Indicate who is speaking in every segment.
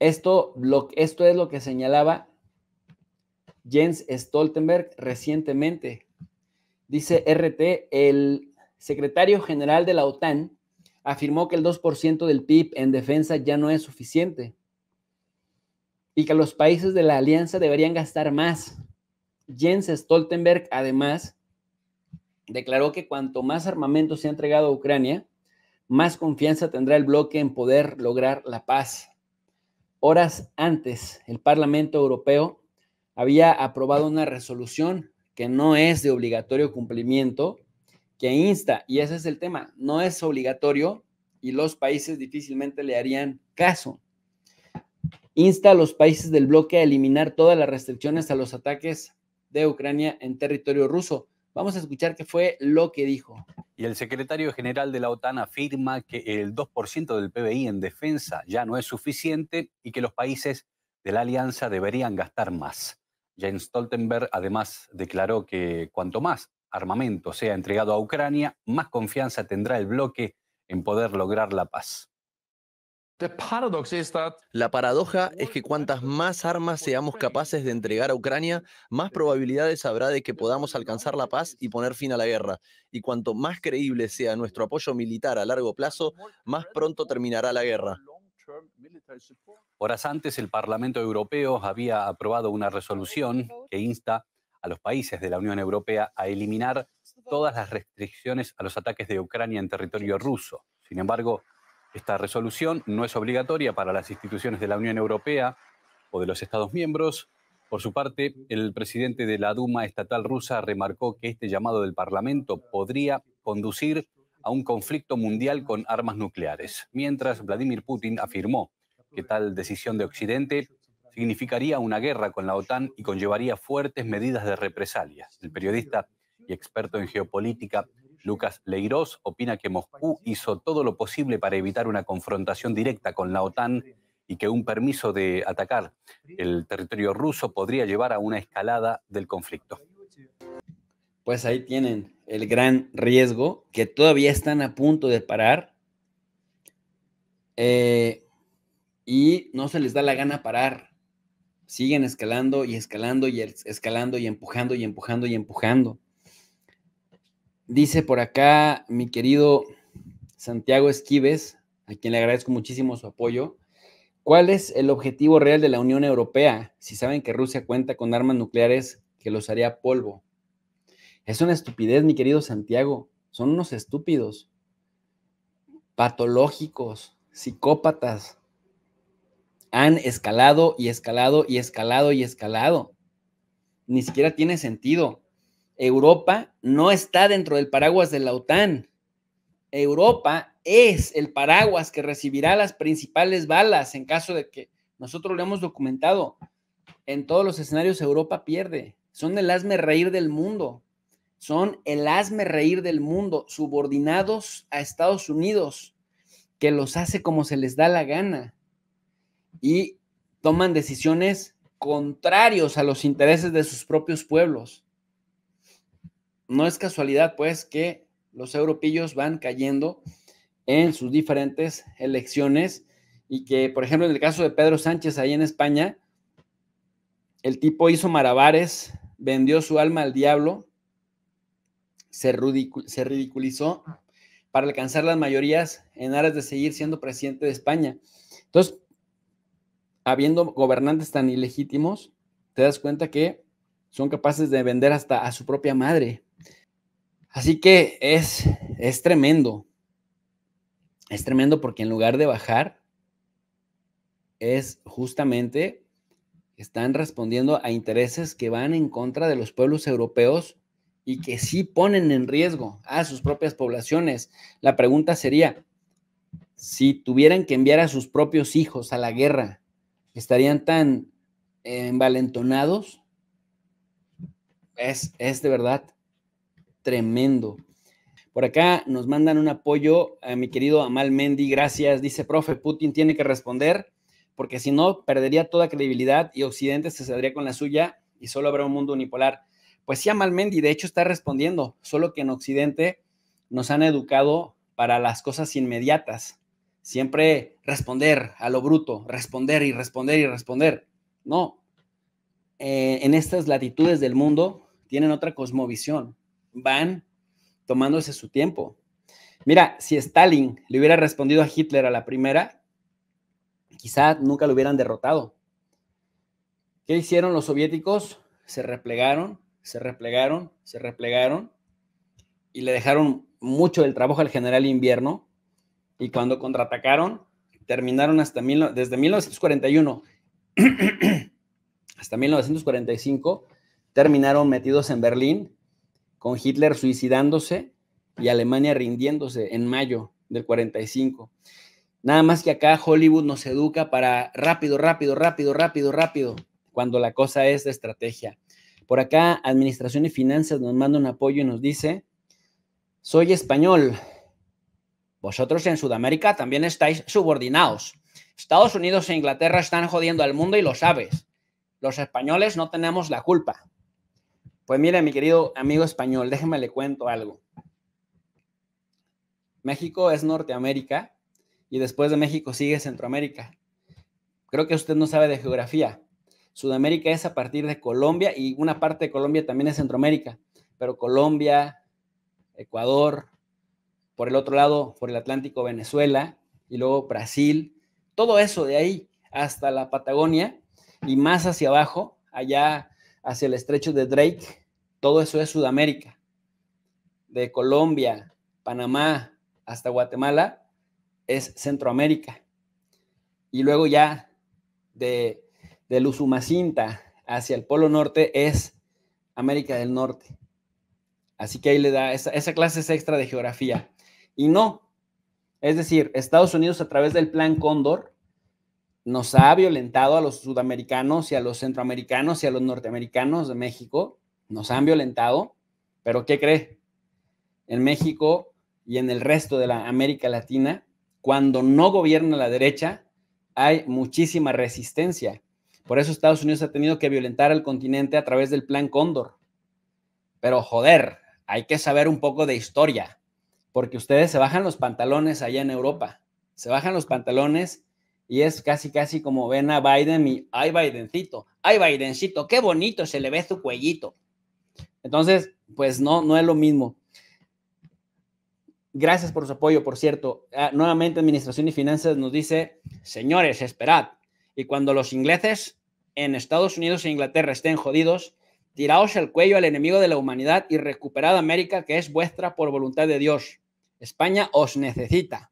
Speaker 1: Esto, esto es lo que señalaba Jens Stoltenberg recientemente. Dice RT, el secretario general de la OTAN afirmó que el 2% del PIB en defensa ya no es suficiente y que los países de la alianza deberían gastar más. Jens Stoltenberg, además, declaró que cuanto más armamento se ha entregado a Ucrania, más confianza tendrá el bloque en poder lograr la paz. Horas antes, el Parlamento Europeo había aprobado una resolución que no es de obligatorio cumplimiento, que insta, y ese es el tema, no es obligatorio y los países difícilmente le harían caso. Insta a los países del bloque a eliminar todas las restricciones a los ataques
Speaker 2: de Ucrania en territorio ruso. Vamos a escuchar qué fue lo que dijo. Y el secretario general de la OTAN afirma que el 2% del PBI en defensa ya no es suficiente y que los países de la alianza deberían gastar más. Jens Stoltenberg además declaró que cuanto más armamento sea entregado a Ucrania, más confianza tendrá el bloque en poder lograr la paz.
Speaker 1: La paradoja es que cuantas más armas seamos capaces de entregar a Ucrania, más probabilidades habrá de que podamos alcanzar la paz y poner fin a la guerra. Y cuanto más creíble sea nuestro apoyo militar a largo plazo, más pronto terminará la guerra.
Speaker 2: Horas antes, el Parlamento Europeo había aprobado una resolución que insta a los países de la Unión Europea a eliminar todas las restricciones a los ataques de Ucrania en territorio ruso. Sin embargo, esta resolución no es obligatoria para las instituciones de la Unión Europea o de los Estados miembros. Por su parte, el presidente de la Duma estatal rusa remarcó que este llamado del Parlamento podría conducir a un conflicto mundial con armas nucleares, mientras Vladimir Putin afirmó que tal decisión de Occidente significaría una guerra con la OTAN y conllevaría fuertes medidas de represalias. El periodista y experto en geopolítica Lucas Leirós opina que Moscú hizo todo lo posible para evitar una confrontación directa con la OTAN y que un permiso de atacar el territorio ruso podría llevar a una escalada del conflicto.
Speaker 1: Pues ahí tienen el gran riesgo que todavía están a punto de parar eh, y no se les da la gana parar. Siguen escalando y escalando y escalando y empujando y empujando y empujando. Dice por acá mi querido Santiago Esquives, a quien le agradezco muchísimo su apoyo. ¿Cuál es el objetivo real de la Unión Europea si saben que Rusia cuenta con armas nucleares que los haría polvo? Es una estupidez, mi querido Santiago. Son unos estúpidos, patológicos, psicópatas. Han escalado y escalado y escalado y escalado. Ni siquiera tiene sentido. Europa no está dentro del paraguas de la OTAN. Europa es el paraguas que recibirá las principales balas en caso de que nosotros lo hemos documentado. En todos los escenarios Europa pierde. Son el asme reír del mundo. Son el asme reír del mundo, subordinados a Estados Unidos, que los hace como se les da la gana. Y toman decisiones contrarios a los intereses de sus propios pueblos no es casualidad, pues, que los europillos van cayendo en sus diferentes elecciones y que, por ejemplo, en el caso de Pedro Sánchez ahí en España, el tipo hizo marabares, vendió su alma al diablo, se, se ridiculizó para alcanzar las mayorías en aras de seguir siendo presidente de España. Entonces, habiendo gobernantes tan ilegítimos, te das cuenta que son capaces de vender hasta a su propia madre. Así que es, tremendo. Es tremendo porque en lugar de bajar, es justamente, están respondiendo a intereses que van en contra de los pueblos europeos y que sí ponen en riesgo a sus propias poblaciones. La pregunta sería, si tuvieran que enviar a sus propios hijos a la guerra, ¿estarían tan envalentonados? es de verdad tremendo. Por acá nos mandan un apoyo a mi querido Amal Mendy, gracias. Dice, profe, Putin tiene que responder porque si no, perdería toda credibilidad y Occidente se saldría con la suya y solo habrá un mundo unipolar. Pues sí, Amal Mendy, de hecho, está respondiendo, solo que en Occidente nos han educado para las cosas inmediatas. Siempre responder a lo bruto, responder y responder y responder. No, eh, en estas latitudes del mundo tienen otra cosmovisión, van tomándose su tiempo. Mira, si Stalin le hubiera respondido a Hitler a la primera, quizá nunca lo hubieran derrotado. ¿Qué hicieron los soviéticos? Se replegaron, se replegaron, se replegaron y le dejaron mucho del trabajo al general invierno. Y cuando contraatacaron, terminaron hasta desde 1941 hasta 1945, terminaron metidos en Berlín con Hitler suicidándose y Alemania rindiéndose en mayo del 45. Nada más que acá Hollywood nos educa para rápido, rápido, rápido, rápido, rápido, cuando la cosa es de estrategia. Por acá, Administración y Finanzas nos manda un apoyo y nos dice, soy español, vosotros en Sudamérica también estáis subordinados. Estados Unidos e Inglaterra están jodiendo al mundo y lo sabes. Los españoles no tenemos la culpa. Pues mira, mi querido amigo español, déjeme le cuento algo. México es Norteamérica y después de México sigue Centroamérica. Creo que usted no sabe de geografía. Sudamérica es a partir de Colombia y una parte de Colombia también es Centroamérica, pero Colombia, Ecuador, por el otro lado, por el Atlántico, Venezuela y luego Brasil, todo eso de ahí hasta la Patagonia y más hacia abajo, allá hacia el estrecho de Drake, todo eso es Sudamérica, de Colombia, Panamá hasta Guatemala, es Centroamérica. Y luego ya de, de Luzumacinta hacia el Polo Norte es América del Norte. Así que ahí le da, esa, esa clase es extra de geografía. Y no, es decir, Estados Unidos a través del plan Cóndor nos ha violentado a los sudamericanos y a los centroamericanos y a los norteamericanos de México, nos han violentado, pero ¿qué cree? En México y en el resto de la América Latina, cuando no gobierna la derecha, hay muchísima resistencia. Por eso Estados Unidos ha tenido que violentar al continente a través del Plan Cóndor. Pero joder, hay que saber un poco de historia, porque ustedes se bajan los pantalones allá en Europa, se bajan los pantalones y es casi, casi como ven a Biden y, ay, Bidencito, ay, Bidencito, qué bonito, se le ve su cuellito. Entonces, pues no, no es lo mismo. Gracias por su apoyo, por cierto. Ah, nuevamente, Administración y Finanzas nos dice, señores, esperad. Y cuando los ingleses en Estados Unidos e Inglaterra estén jodidos, tiraos el cuello al enemigo de la humanidad y recuperad América, que es vuestra por voluntad de Dios. España os necesita.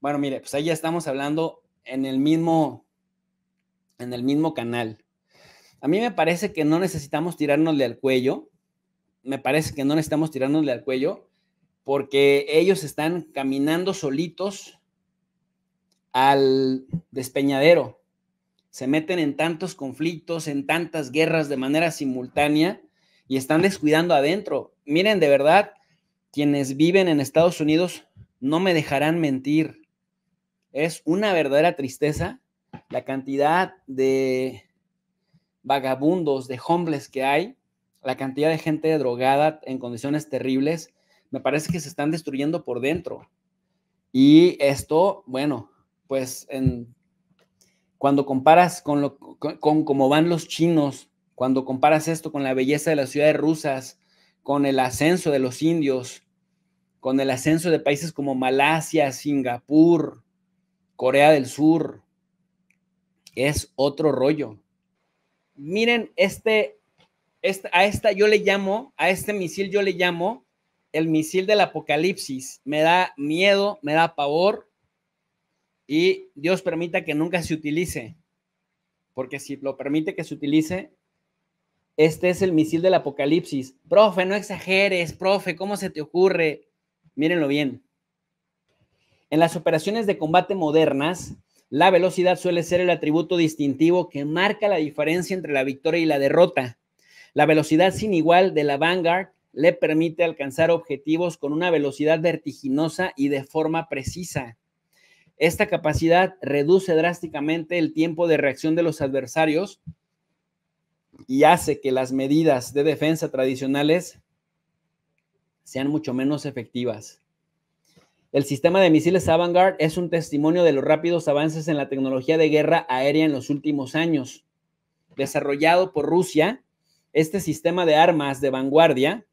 Speaker 1: Bueno, mire, pues ahí ya estamos hablando en el mismo, en el mismo canal. A mí me parece que no necesitamos tirarnosle al cuello. Me parece que no necesitamos tirarnosle al cuello porque ellos están caminando solitos al despeñadero. Se meten en tantos conflictos, en tantas guerras de manera simultánea y están descuidando adentro. Miren, de verdad, quienes viven en Estados Unidos no me dejarán mentir. Es una verdadera tristeza la cantidad de vagabundos, de hombres que hay, la cantidad de gente drogada en condiciones terribles, me parece que se están destruyendo por dentro. Y esto, bueno, pues cuando comparas con, lo, con cómo van los chinos, cuando comparas esto con la belleza de las ciudades rusas, con el ascenso de los indios, con el ascenso de países como Malasia, Singapur, Corea del Sur es otro rollo. Miren, este, este, a esta yo le llamo, a este misil yo le llamo el misil del apocalipsis. Me da miedo, me da pavor y Dios permita que nunca se utilice, porque si lo permite que se utilice, este es el misil del apocalipsis. Profe, no exageres, profe, ¿cómo se te ocurre? Mírenlo bien. En las operaciones de combate modernas, la velocidad suele ser el atributo distintivo que marca la diferencia entre la victoria y la derrota. La velocidad sin igual de la Vanguard le permite alcanzar objetivos con una velocidad vertiginosa y de forma precisa. Esta capacidad reduce drásticamente el tiempo de reacción de los adversarios y hace que las medidas de defensa tradicionales sean mucho menos efectivas. El sistema de misiles Avangard es un testimonio de los rápidos avances en la tecnología de guerra aérea en los últimos años. Desarrollado por Rusia, este sistema de armas de vanguardia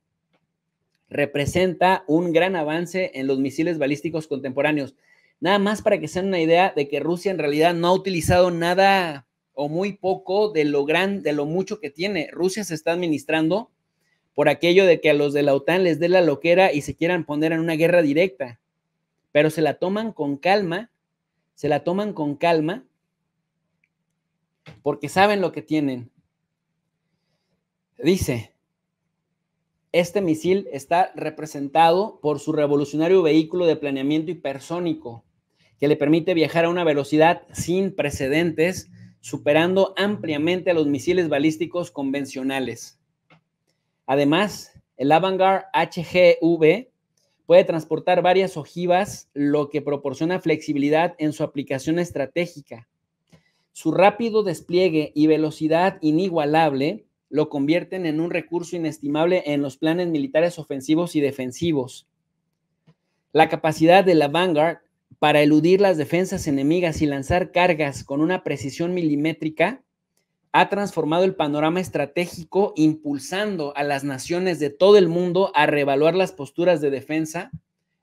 Speaker 1: representa un gran avance en los misiles balísticos contemporáneos. Nada más para que sean una idea de que Rusia en realidad no ha utilizado nada o muy poco de lo gran, de lo mucho que tiene. Rusia se está administrando por aquello de que a los de la OTAN les dé la loquera y se quieran poner en una guerra directa pero se la toman con calma, se la toman con calma, porque saben lo que tienen. Dice, este misil está representado por su revolucionario vehículo de planeamiento hipersónico, que le permite viajar a una velocidad sin precedentes, superando ampliamente a los misiles balísticos convencionales. Además, el Avangard HGV Puede transportar varias ojivas, lo que proporciona flexibilidad en su aplicación estratégica. Su rápido despliegue y velocidad inigualable lo convierten en un recurso inestimable en los planes militares ofensivos y defensivos. La capacidad de la Vanguard para eludir las defensas enemigas y lanzar cargas con una precisión milimétrica ha transformado el panorama estratégico, impulsando a las naciones de todo el mundo a reevaluar las posturas de defensa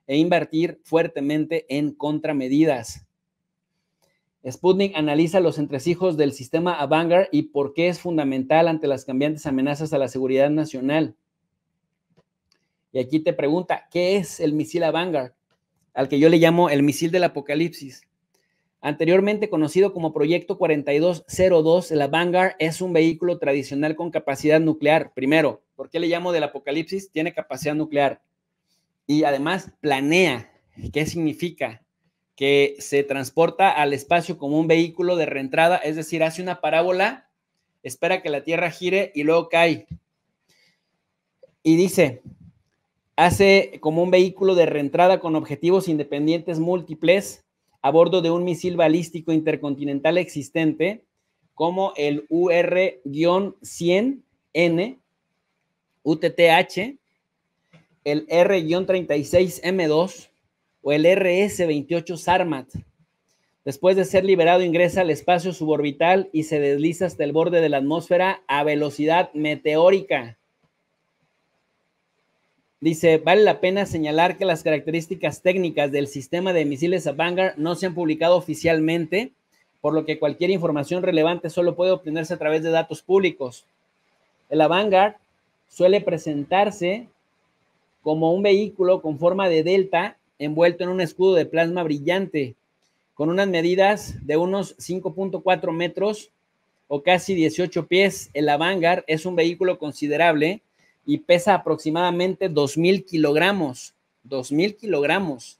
Speaker 1: e invertir fuertemente en contramedidas. Sputnik analiza los entresijos del sistema Avangard y por qué es fundamental ante las cambiantes amenazas a la seguridad nacional. Y aquí te pregunta, ¿qué es el misil Avangard? Al que yo le llamo el misil del apocalipsis. Anteriormente conocido como Proyecto 4202, la Vanguard es un vehículo tradicional con capacidad nuclear. Primero, ¿por qué le llamo del apocalipsis? Tiene capacidad nuclear. Y además planea. ¿Qué significa? Que se transporta al espacio como un vehículo de reentrada, es decir, hace una parábola, espera que la Tierra gire y luego cae. Y dice, hace como un vehículo de reentrada con objetivos independientes múltiples a bordo de un misil balístico intercontinental existente como el UR-100N, UTTH, el R-36M2 o el RS-28 Sarmat. Después de ser liberado ingresa al espacio suborbital y se desliza hasta el borde de la atmósfera a velocidad meteórica Dice, vale la pena señalar que las características técnicas del sistema de misiles Avangar no se han publicado oficialmente, por lo que cualquier información relevante solo puede obtenerse a través de datos públicos. El Avangar suele presentarse como un vehículo con forma de delta envuelto en un escudo de plasma brillante, con unas medidas de unos 5.4 metros o casi 18 pies. El Avangar es un vehículo considerable y pesa aproximadamente 2.000 kilogramos. 2.000 kilogramos.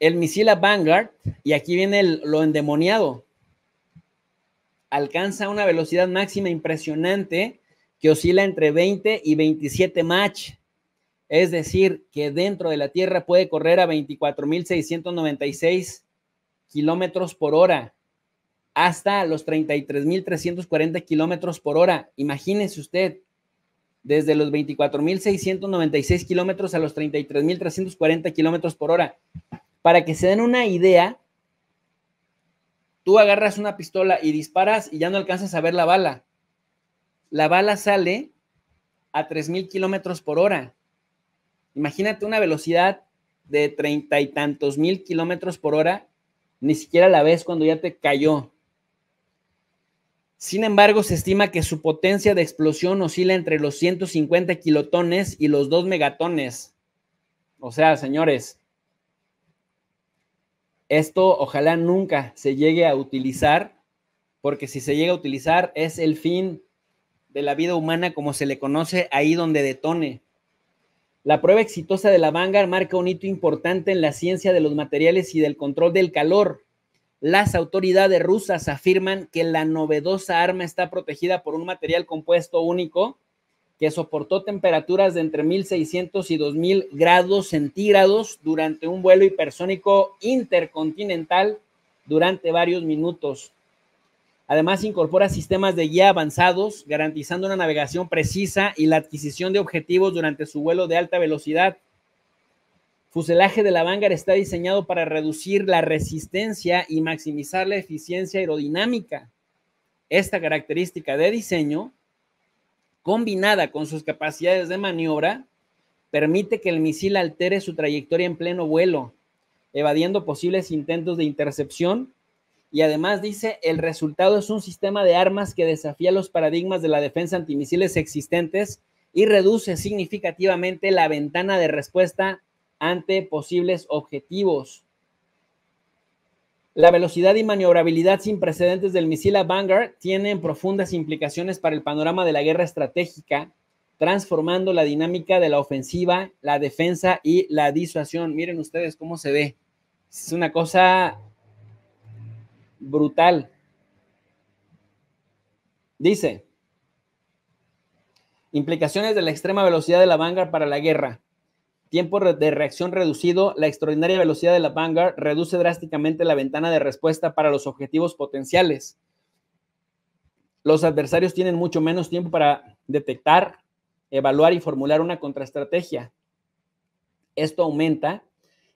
Speaker 1: El misil a Vanguard, y aquí viene lo endemoniado, alcanza una velocidad máxima impresionante que oscila entre 20 y 27 Mach. Es decir, que dentro de la Tierra puede correr a 24.696 kilómetros por hora hasta los 33.340 kilómetros por hora. Imagínese usted, desde los 24.696 kilómetros a los 33.340 kilómetros por hora. Para que se den una idea, tú agarras una pistola y disparas y ya no alcanzas a ver la bala. La bala sale a 3.000 kilómetros por hora. Imagínate una velocidad de treinta y tantos mil kilómetros por hora, ni siquiera la ves cuando ya te cayó. Sin embargo, se estima que su potencia de explosión oscila entre los 150 kilotones y los 2 megatones. O sea, señores, esto ojalá nunca se llegue a utilizar, porque si se llega a utilizar es el fin de la vida humana como se le conoce ahí donde detone. La prueba exitosa de la Vanguard marca un hito importante en la ciencia de los materiales y del control del calor, las autoridades rusas afirman que la novedosa arma está protegida por un material compuesto único que soportó temperaturas de entre 1600 y 2000 grados centígrados durante un vuelo hipersónico intercontinental durante varios minutos. Además, incorpora sistemas de guía avanzados, garantizando una navegación precisa y la adquisición de objetivos durante su vuelo de alta velocidad. Fuselaje de la Vanguard está diseñado para reducir la resistencia y maximizar la eficiencia aerodinámica. Esta característica de diseño, combinada con sus capacidades de maniobra, permite que el misil altere su trayectoria en pleno vuelo, evadiendo posibles intentos de intercepción. Y además dice, el resultado es un sistema de armas que desafía los paradigmas de la defensa antimisiles existentes y reduce significativamente la ventana de respuesta ante posibles objetivos. La velocidad y maniobrabilidad sin precedentes del misil a tienen profundas implicaciones para el panorama de la guerra estratégica, transformando la dinámica de la ofensiva, la defensa y la disuasión. Miren ustedes cómo se ve. Es una cosa brutal. Dice, implicaciones de la extrema velocidad de la Vanguard para la guerra tiempo de reacción reducido, la extraordinaria velocidad de la Vanguard reduce drásticamente la ventana de respuesta para los objetivos potenciales. Los adversarios tienen mucho menos tiempo para detectar, evaluar y formular una contraestrategia. Esto aumenta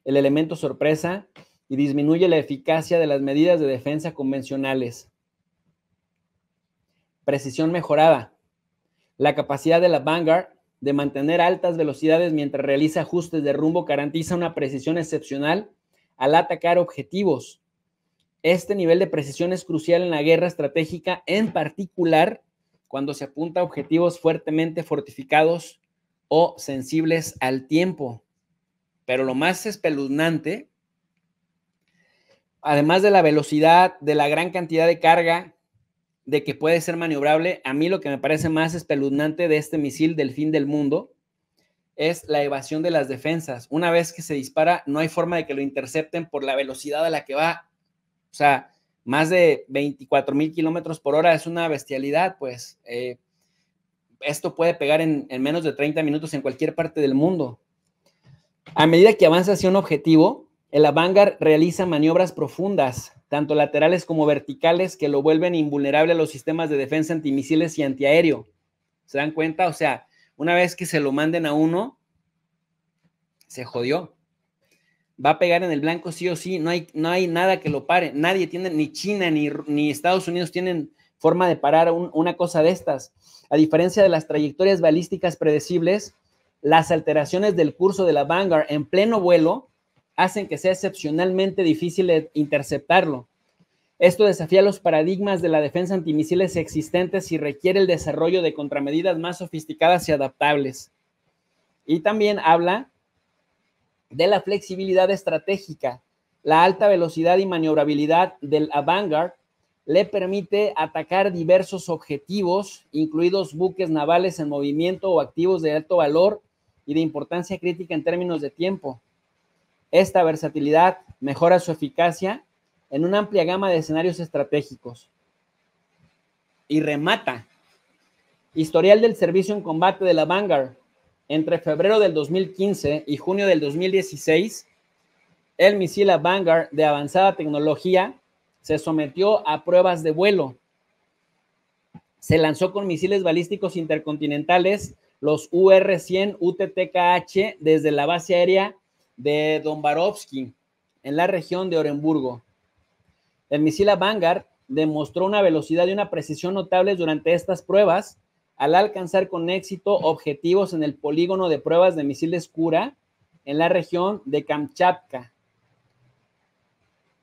Speaker 1: el elemento sorpresa y disminuye la eficacia de las medidas de defensa convencionales. Precisión mejorada. La capacidad de la Vanguard de mantener altas velocidades mientras realiza ajustes de rumbo garantiza una precisión excepcional al atacar objetivos. Este nivel de precisión es crucial en la guerra estratégica, en particular cuando se apunta a objetivos fuertemente fortificados o sensibles al tiempo. Pero lo más espeluznante, además de la velocidad, de la gran cantidad de carga de que puede ser maniobrable, a mí lo que me parece más espeluznante de este misil del fin del mundo es la evasión de las defensas. Una vez que se dispara, no hay forma de que lo intercepten por la velocidad a la que va. O sea, más de 24 mil kilómetros por hora es una bestialidad, pues eh, esto puede pegar en, en menos de 30 minutos en cualquier parte del mundo. A medida que avanza hacia un objetivo, el Avangar realiza maniobras profundas, tanto laterales como verticales, que lo vuelven invulnerable a los sistemas de defensa antimisiles y antiaéreo. ¿Se dan cuenta? O sea, una vez que se lo manden a uno, se jodió. Va a pegar en el blanco sí o sí, no hay, no hay nada que lo pare. Nadie tiene, ni China ni, ni Estados Unidos tienen forma de parar una cosa de estas. A diferencia de las trayectorias balísticas predecibles, las alteraciones del curso de la Vanguard en pleno vuelo hacen que sea excepcionalmente difícil interceptarlo. Esto desafía los paradigmas de la defensa antimisiles existentes y requiere el desarrollo de contramedidas más sofisticadas y adaptables. Y también habla de la flexibilidad estratégica. La alta velocidad y maniobrabilidad del Avangard le permite atacar diversos objetivos, incluidos buques navales en movimiento o activos de alto valor y de importancia crítica en términos de tiempo. Esta versatilidad mejora su eficacia en una amplia gama de escenarios estratégicos. Y remata. Historial del servicio en combate de la Vanguard. Entre febrero del 2015 y junio del 2016, el misil Vanguard de avanzada tecnología se sometió a pruebas de vuelo. Se lanzó con misiles balísticos intercontinentales, los UR-100 UTTKH, desde la base aérea de Dombarovsky en la región de Orenburgo. El misil Avangard demostró una velocidad y una precisión notables durante estas pruebas, al alcanzar con éxito objetivos en el polígono de pruebas de misiles Kura en la región de Kamchatka.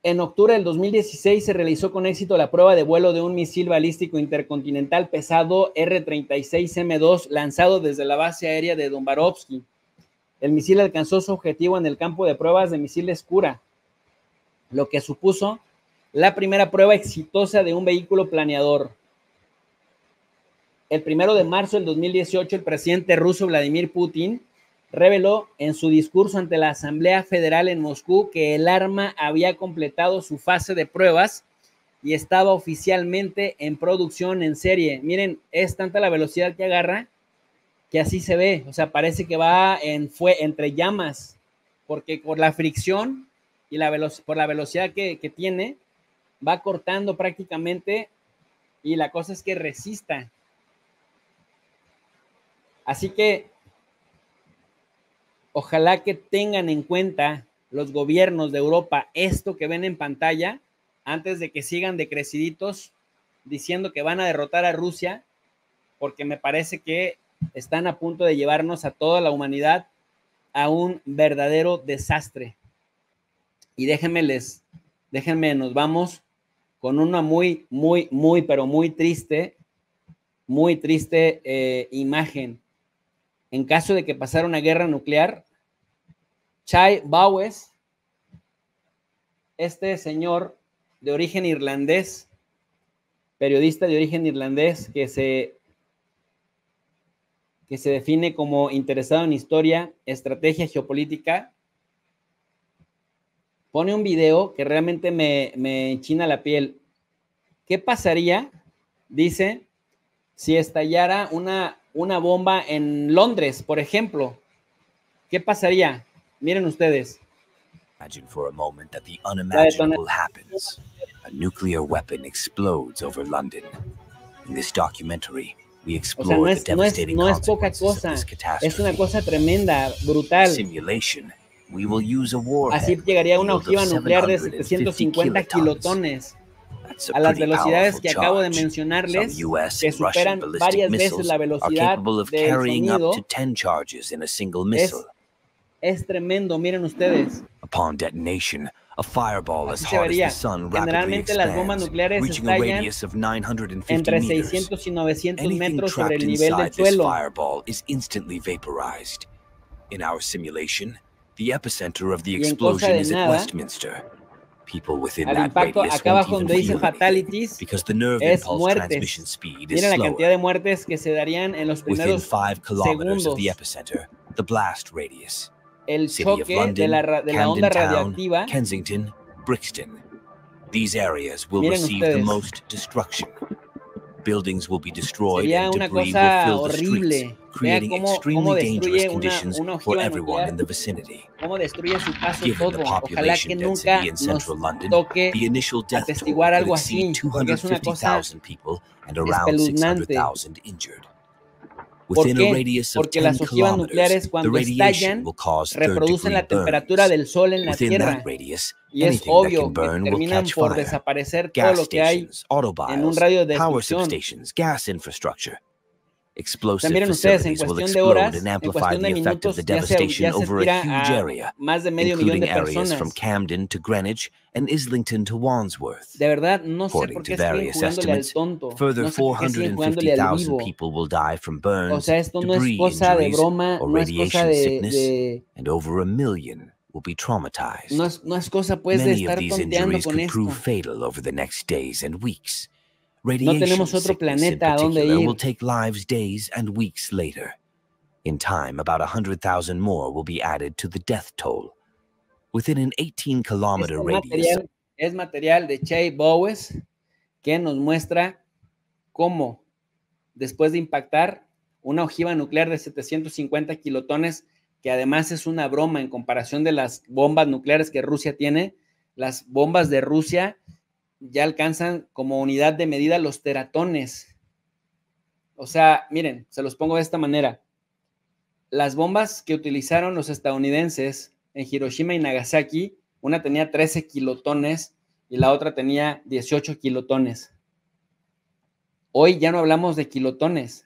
Speaker 1: En octubre del 2016 se realizó con éxito la prueba de vuelo de un misil balístico intercontinental pesado R-36M2 lanzado desde la base aérea de Dombarovsky el misil alcanzó su objetivo en el campo de pruebas de misiles Cura, lo que supuso la primera prueba exitosa de un vehículo planeador. El primero de marzo del 2018, el presidente ruso Vladimir Putin reveló en su discurso ante la Asamblea Federal en Moscú que el arma había completado su fase de pruebas y estaba oficialmente en producción en serie. Miren, es tanta la velocidad que agarra que así se ve, o sea, parece que va en, fue, entre llamas, porque por la fricción y la por la velocidad que, que tiene, va cortando prácticamente y la cosa es que resista. Así que ojalá que tengan en cuenta los gobiernos de Europa esto que ven en pantalla antes de que sigan decreciditos diciendo que van a derrotar a Rusia, porque me parece que están a punto de llevarnos a toda la humanidad a un verdadero desastre. Y déjenme les, déjenme, nos vamos con una muy, muy, muy, pero muy triste, muy triste eh, imagen. En caso de que pasara una guerra nuclear, Chai Bowes, este señor de origen irlandés, periodista de origen irlandés que se se define como interesado en historia, estrategia geopolítica, pone un video que realmente me, me enchina la piel. ¿Qué pasaría, dice, si estallara una, una bomba en Londres, por ejemplo? ¿Qué pasaría? Miren ustedes.
Speaker 3: Imagine for a moment that the A nuclear weapon explodes over London. In this documentary, o sea, no es, no es,
Speaker 1: poca cosa, es una cosa tremenda, brutal. Así
Speaker 3: llegaría
Speaker 1: una ojiva nuclear de 750 kilotones. A las velocidades que acabo de mencionarles, que
Speaker 3: superan varias veces la velocidad del sonido, es, es tremendo, miren ustedes. Así se vería. Generalmente las bombas nucleares estallan entre 600
Speaker 1: y 900 metros sobre el nivel del suelo.
Speaker 3: In our simulation, the epicenter of the explosion is at Westminster. People within that radius acá abajo donde dice
Speaker 1: fatalities
Speaker 3: because the nerve es muertes. Miren la cantidad
Speaker 1: de muertes que se darían en los primeros
Speaker 3: segundos. Of the epicenter, the blast radius el choque London, de la, de la onda Town, radiactiva. Kensington, Brixton. These areas will Miren receive ustedes. the most destruction. Buildings will be destroyed Sería and debris will fill horrible. the streets, creating cómo, extremely cómo dangerous conditions una, for everyone in the vicinity. Given the population density in central London, the initial death toll could exceed 250,000 people and around 600,000 injured. ¿Por qué? Porque las ojivas nucleares cuando estallan reproducen la temperatura
Speaker 1: del sol en la Tierra
Speaker 3: y es obvio que terminan por desaparecer todo lo que hay en un radio de destrucción. Explosive También ustedes, en cuestión horas, and amplify en cuestión minutos, the effect of the devastation ya se, ya over a huge area, including areas from Camden to Greenwich and Islington to Wandsworth.
Speaker 1: De verdad, no According sé por qué to various estimates, further no sé 450,000 people
Speaker 3: will die from burns, o sea, esto debris es cosa injuries, de broma, or no radiation de, sickness, de... and over a million will be traumatized.
Speaker 1: No es, no es cosa, pues, Many of these injuries could esto. prove
Speaker 3: fatal over the next days and weeks. no tenemos otro planeta a donde ir. Will take lives days and weeks later. In time, about 100,000 more will be added to the death toll. Within an 18 kilometer radius.
Speaker 1: es material de Che Bowes que nos muestra cómo, después de impactar, una ojiva nuclear de 750 kilotones, que además es una broma en comparación de las bombas nucleares que Rusia tiene, las bombas de Rusia ya alcanzan como unidad de medida los teratones. O sea, miren, se los pongo de esta manera. Las bombas que utilizaron los estadounidenses en Hiroshima y Nagasaki, una tenía 13 kilotones y la otra tenía 18 kilotones. Hoy ya no hablamos de kilotones,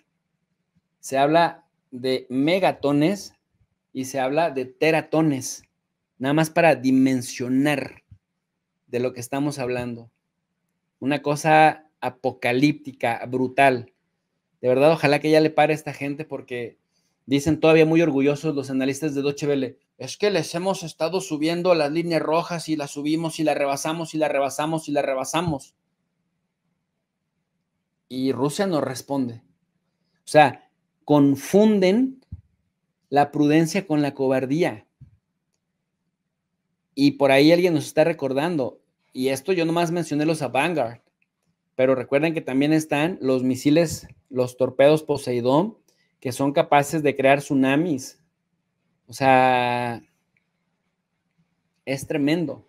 Speaker 1: se habla de megatones y se habla de teratones, nada más para dimensionar de lo que estamos hablando una cosa apocalíptica, brutal. De verdad, ojalá que ya le pare a esta gente porque dicen todavía muy orgullosos los analistas de Deutsche Welle, es que les hemos estado subiendo las líneas rojas y las subimos y las rebasamos y las rebasamos y las rebasamos. Y Rusia nos responde. O sea, confunden la prudencia con la cobardía. Y por ahí alguien nos está recordando, y esto yo nomás mencioné los a pero recuerden que también están los misiles, los torpedos Poseidón, que son capaces de crear tsunamis. O sea, es tremendo.